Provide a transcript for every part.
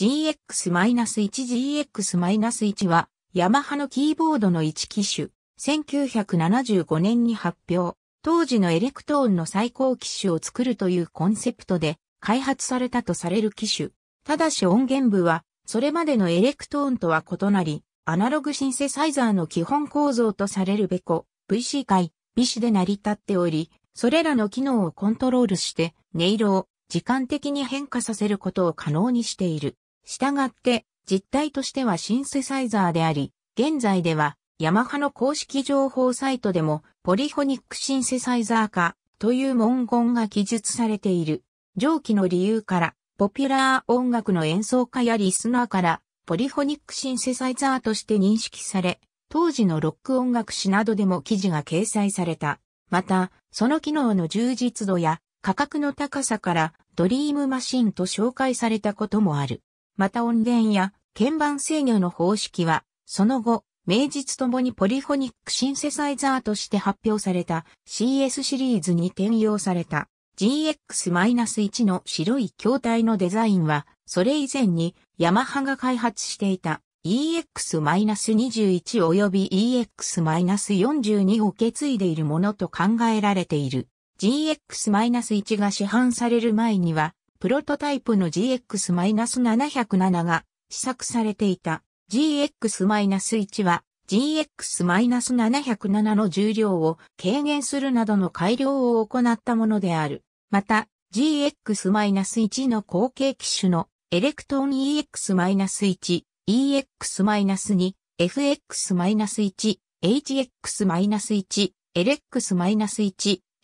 GX-1GX-1 は、ヤマハのキーボードの1機種、1975年に発表、当時のエレクトーンの最高機種を作るというコンセプトで開発されたとされる機種。ただし音源部は、それまでのエレクトーンとは異なり、アナログシンセサイザーの基本構造とされるベコ、VC 界、美子で成り立っており、それらの機能をコントロールして、音色を時間的に変化させることを可能にしている。したがって、実態としてはシンセサイザーであり、現在では、ヤマハの公式情報サイトでも、ポリフォニックシンセサイザー化という文言が記述されている。上記の理由から、ポピュラー音楽の演奏家やリスナーから、ポリフォニックシンセサイザーとして認識され、当時のロック音楽誌などでも記事が掲載された。また、その機能の充実度や価格の高さからドリームマシンと紹介されたこともある。また音源や鍵盤制御の方式は、その後、名実ともにポリフォニックシンセサイザーとして発表された CS シリーズに転用された GX-1 の白い筐体のデザインは、それ以前にヤマハが開発していた EX-21 及び EX-42 を受け継いでいるものと考えられている。GX-1 が市販される前には、プロトタイプの GX-707 が試作されていた GX-1 は GX-707 の重量を軽減するなどの改良を行ったものである。また GX-1 の後継機種のエレクトーン EX-1、EX-2、FX-1、HX-1、LX-1、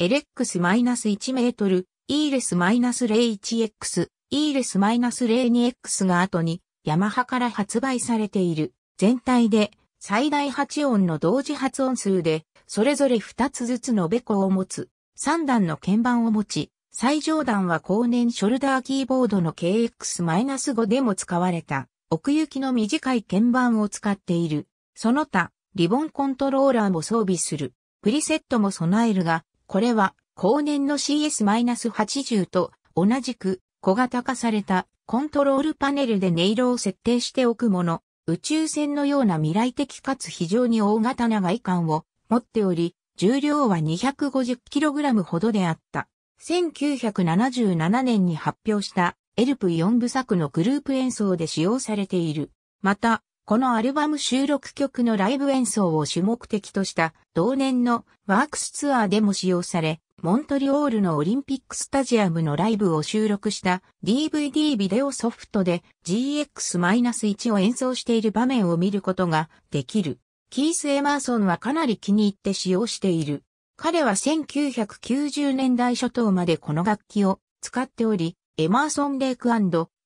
LX-1 メートル、イーレス -01X、イーレス -02X が後にヤマハから発売されている。全体で最大8音の同時発音数で、それぞれ2つずつのベコを持つ、3段の鍵盤を持ち、最上段は後年ショルダーキーボードの KX-5 でも使われた、奥行きの短い鍵盤を使っている。その他、リボンコントローラーも装備する。プリセットも備えるが、これは後年の CS-80 と同じく小型化されたコントロールパネルで音色を設定しておくもの、宇宙船のような未来的かつ非常に大型な外観を持っており、重量は 250kg ほどであった。1977年に発表したエルプ4部作のグループ演奏で使用されている。また、このアルバム収録曲のライブ演奏を主目的とした同年のワークスツアーでも使用され、モントリオールのオリンピックスタジアムのライブを収録した DVD ビデオソフトで GX-1 を演奏している場面を見ることができる。キース・エマーソンはかなり気に入って使用している。彼は1990年代初頭までこの楽器を使っており、エマーソン・レイク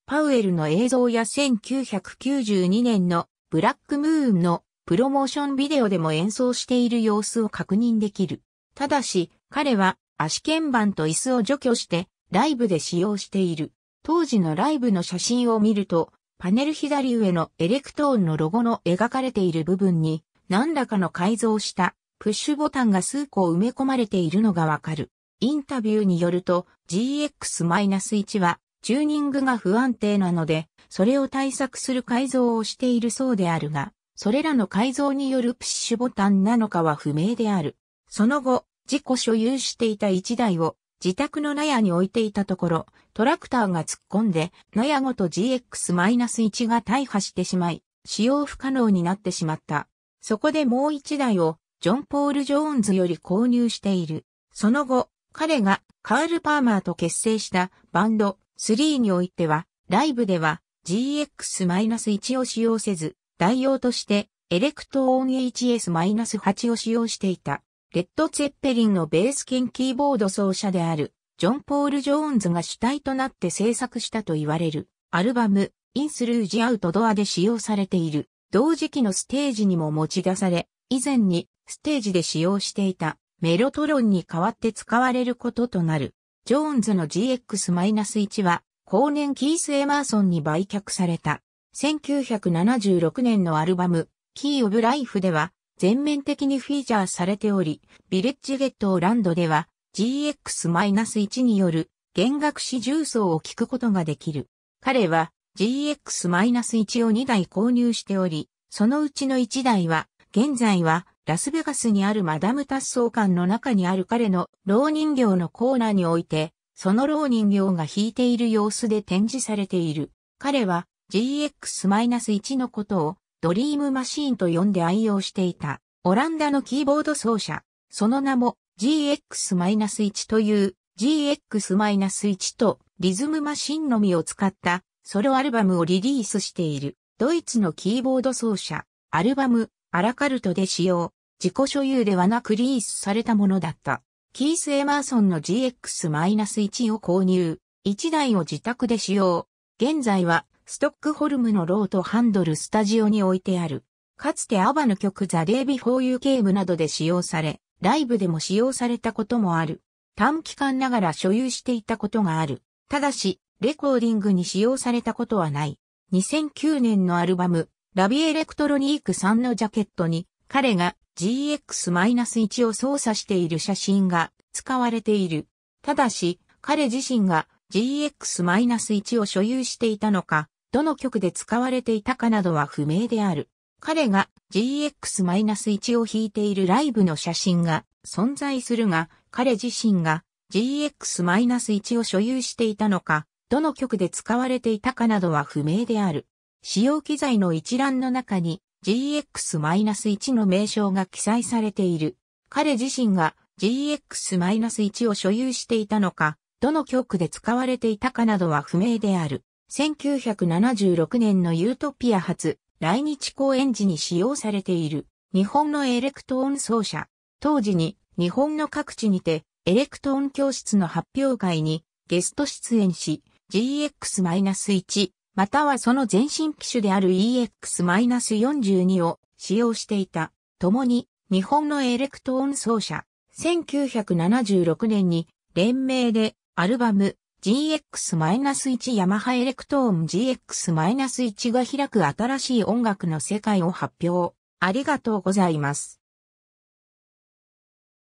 パウエルの映像や1992年のブラックムーンのプロモーションビデオでも演奏している様子を確認できる。ただし、彼は足鍵盤と椅子を除去してライブで使用している。当時のライブの写真を見ると、パネル左上のエレクトーンのロゴの描かれている部分に何らかの改造したプッシュボタンが数個埋め込まれているのがわかる。インタビューによると GX-1 はチューニングが不安定なので、それを対策する改造をしているそうであるが、それらの改造によるプッシュボタンなのかは不明である。その後、自己所有していた1台を自宅の納屋に置いていたところ、トラクターが突っ込んで、納屋ごと GX-1 が大破してしまい、使用不可能になってしまった。そこでもう1台を、ジョン・ポール・ジョーンズより購入している。その後、彼がカール・パーマーと結成したバンド3においては、ライブでは GX-1 を使用せず、代用としてエレクトーン HS-8 を使用していた。レッド・ツェッペリンのベース兼キーボード奏者である、ジョン・ポール・ジョーンズが主体となって制作したと言われる、アルバム、インスルージ・アウトドアで使用されている、同時期のステージにも持ち出され、以前にステージで使用していたメロトロンに代わって使われることとなる。ジョーンズの GX-1 は、後年キース・エマーソンに売却された。1976年のアルバム、キー・オブ・ライフでは、全面的にフィーチャーされており、ビレッジゲットをランドでは GX-1 による弦楽四重奏を聞くことができる。彼は GX-1 を2台購入しており、そのうちの1台は、現在はラスベガスにあるマダム達奏館の中にある彼の老人形のコーナーにおいて、その老人形が弾いている様子で展示されている。彼は GX-1 のことをドリームマシーンと呼んで愛用していた、オランダのキーボード奏者、その名も GX-1 という GX-1 とリズムマシンのみを使ったソロアルバムをリリースしているドイツのキーボード奏者、アルバム、アラカルトで使用、自己所有ではなくリリースされたものだった。キース・エマーソンの GX-1 を購入、1台を自宅で使用。現在はストックホルムのロートハンドルスタジオに置いてある。かつてアバの曲ザ・デイビ・フォー・ユー・ケーブなどで使用され、ライブでも使用されたこともある。短期間ながら所有していたことがある。ただし、レコーディングに使用されたことはない。2009年のアルバム、ラビエレクトロニーク3のジャケットに、彼が GX-1 を操作している写真が使われている。ただし、彼自身が GX-1 を所有していたのか、どの曲で使われていたかなどは不明である。彼が GX-1 を弾いているライブの写真が存在するが、彼自身が GX-1 を所有していたのか、どの曲で使われていたかなどは不明である。使用機材の一覧の中に GX-1 の名称が記載されている。彼自身が GX-1 を所有していたのか、どの曲で使われていたかなどは不明である。1976年のユートピア発来日公演時に使用されている日本のエレクトーン奏者。当時に日本の各地にてエレクトーン教室の発表会にゲスト出演し GX-1 またはその前身機種である EX-42 を使用していた。共に日本のエレクトーン奏者。1976年に連名でアルバム GX-1 ヤマハエレクトーン GX-1 が開く新しい音楽の世界を発表。ありがとうございます。